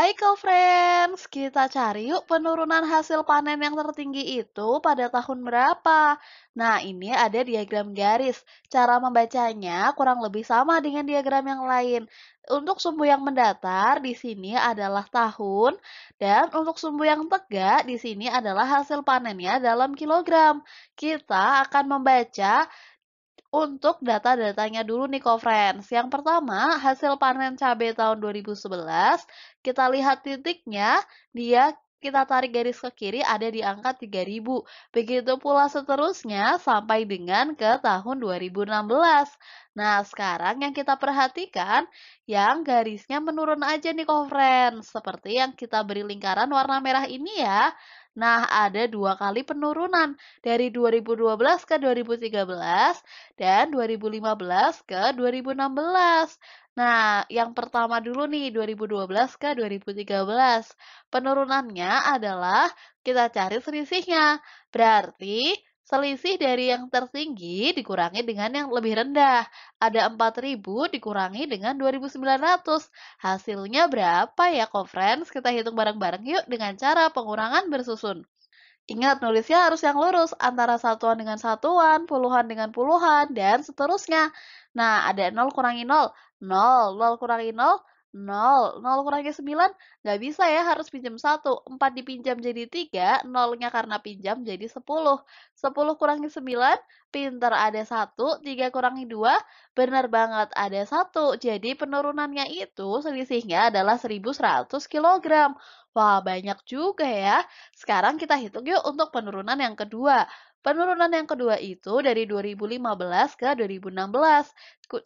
Hai co-friends, kita cari yuk penurunan hasil panen yang tertinggi itu pada tahun berapa. Nah, ini ada diagram garis. Cara membacanya kurang lebih sama dengan diagram yang lain. Untuk sumbu yang mendatar di sini adalah tahun dan untuk sumbu yang tegak di sini adalah hasil panennya dalam kilogram. Kita akan membaca untuk data-datanya dulu nih friends. Yang pertama, hasil panen cabai tahun 2011, kita lihat titiknya, dia kita tarik garis ke kiri ada di angka 3000. Begitu pula seterusnya sampai dengan ke tahun 2016. Nah, sekarang yang kita perhatikan yang garisnya menurun aja nih Kofrens, seperti yang kita beri lingkaran warna merah ini ya. Nah, ada dua kali penurunan dari 2012 ke 2013 dan 2015 ke 2016. Nah, yang pertama dulu nih 2012 ke 2013. Penurunannya adalah kita cari selisihnya. Berarti Selisih dari yang tertinggi dikurangi dengan yang lebih rendah. Ada 4.000 dikurangi dengan 2.900. Hasilnya berapa ya, conference? Kita hitung bareng-bareng yuk dengan cara pengurangan bersusun. Ingat, nulisnya harus yang lurus antara satuan dengan satuan, puluhan dengan puluhan, dan seterusnya. Nah, ada 0 kurangi 0. 0, 0 kurangi 0, 0. 0 kurangnya 9 nggak bisa ya harus pinjam 1. 4 dipinjam jadi 3, 0-nya karena pinjam jadi 10. 10 kurangnya 9, pinter ada 1, 3 kurangi 2, benar banget ada 1. Jadi penurunannya itu selisihnya adalah 1100 kg. Wah banyak juga ya. Sekarang kita hitung yuk untuk penurunan yang kedua. Penurunan yang kedua itu dari 2015 ke 2016.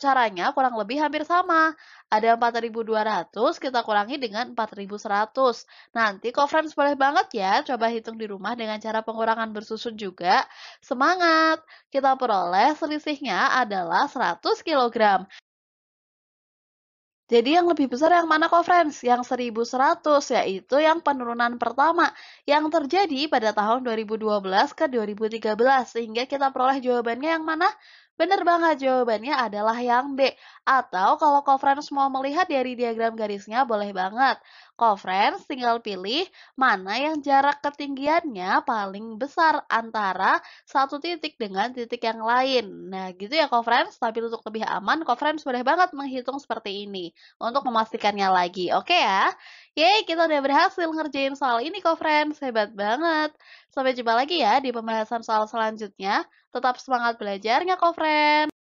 Caranya kurang lebih hampir sama. Ada 4.200, kita kurangi dengan 4.100. Nanti kok friends boleh banget ya, coba hitung di rumah dengan cara pengurangan bersusun juga. Semangat! Kita peroleh selisihnya adalah 100 kg. Jadi yang lebih besar yang mana kok friends? Yang 1100 yaitu yang penurunan pertama yang terjadi pada tahun 2012 ke 2013 sehingga kita peroleh jawabannya yang mana? Benar banget, jawabannya adalah yang B. Atau kalau conference mau melihat dari diagram garisnya, boleh banget. Conference tinggal pilih mana yang jarak ketinggiannya paling besar antara satu titik dengan titik yang lain. Nah, gitu ya conference. Tapi untuk lebih aman, conference boleh banget menghitung seperti ini. Untuk memastikannya lagi, oke ya? Yeay, kita udah berhasil ngerjain soal ini kok, friends. Hebat banget. Sampai jumpa lagi ya di pembahasan soal selanjutnya. Tetap semangat belajarnya kok, friends.